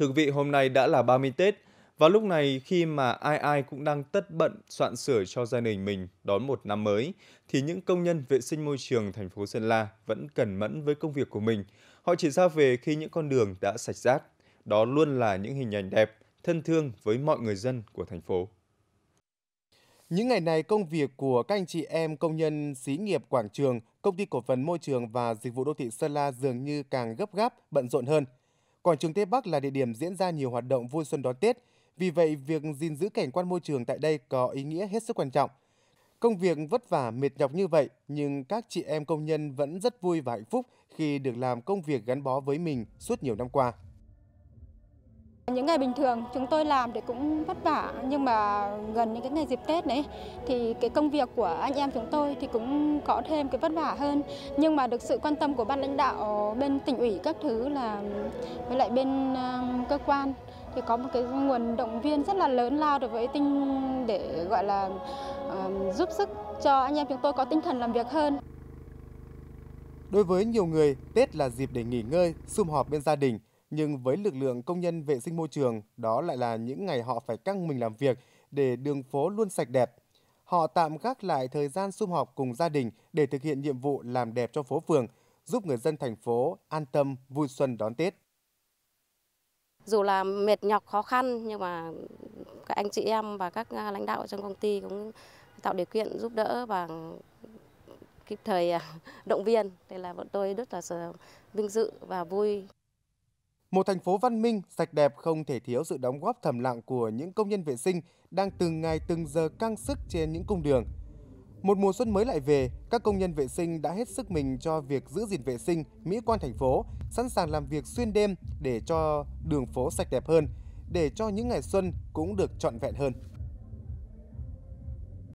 Thực quý vị, hôm nay đã là 30 Tết và lúc này khi mà ai ai cũng đang tất bận soạn sửa cho gia đình mình đón một năm mới thì những công nhân vệ sinh môi trường thành phố Sơn La vẫn cần mẫn với công việc của mình. Họ chỉ ra về khi những con đường đã sạch rác. Đó luôn là những hình ảnh đẹp, thân thương với mọi người dân của thành phố. Những ngày này, công việc của các anh chị em công nhân xí nghiệp quảng trường, công ty cổ phần môi trường và dịch vụ đô thị Sơn La dường như càng gấp gáp, bận rộn hơn – Quảng trường Tây Bắc là địa điểm diễn ra nhiều hoạt động vui xuân đón Tết, vì vậy việc gìn giữ cảnh quan môi trường tại đây có ý nghĩa hết sức quan trọng. Công việc vất vả mệt nhọc như vậy, nhưng các chị em công nhân vẫn rất vui và hạnh phúc khi được làm công việc gắn bó với mình suốt nhiều năm qua. Những ngày bình thường chúng tôi làm thì cũng vất vả nhưng mà gần những cái ngày dịp Tết đấy thì cái công việc của anh em chúng tôi thì cũng có thêm cái vất vả hơn nhưng mà được sự quan tâm của ban lãnh đạo bên tỉnh ủy các thứ là với lại bên ờ, cơ quan thì có một cái nguồn động viên rất là lớn lao đối với tinh để gọi là uh, giúp sức cho anh em chúng tôi có tinh thần làm việc hơn. Đối với nhiều người, Tết là dịp để nghỉ ngơi, sum họp bên gia đình – nhưng với lực lượng công nhân vệ sinh môi trường, đó lại là những ngày họ phải căng mình làm việc để đường phố luôn sạch đẹp. Họ tạm gác lại thời gian sum họp cùng gia đình để thực hiện nhiệm vụ làm đẹp cho phố phường, giúp người dân thành phố an tâm vui xuân đón Tết. Dù là mệt nhọc khó khăn nhưng mà các anh chị em và các lãnh đạo trong công ty cũng tạo điều kiện giúp đỡ và kịp thời à, động viên. Đây là bọn tôi rất là vinh dự và vui. Một thành phố văn minh, sạch đẹp không thể thiếu sự đóng góp thầm lặng của những công nhân vệ sinh đang từng ngày từng giờ căng sức trên những cung đường. Một mùa xuân mới lại về, các công nhân vệ sinh đã hết sức mình cho việc giữ gìn vệ sinh, mỹ quan thành phố, sẵn sàng làm việc xuyên đêm để cho đường phố sạch đẹp hơn, để cho những ngày xuân cũng được trọn vẹn hơn.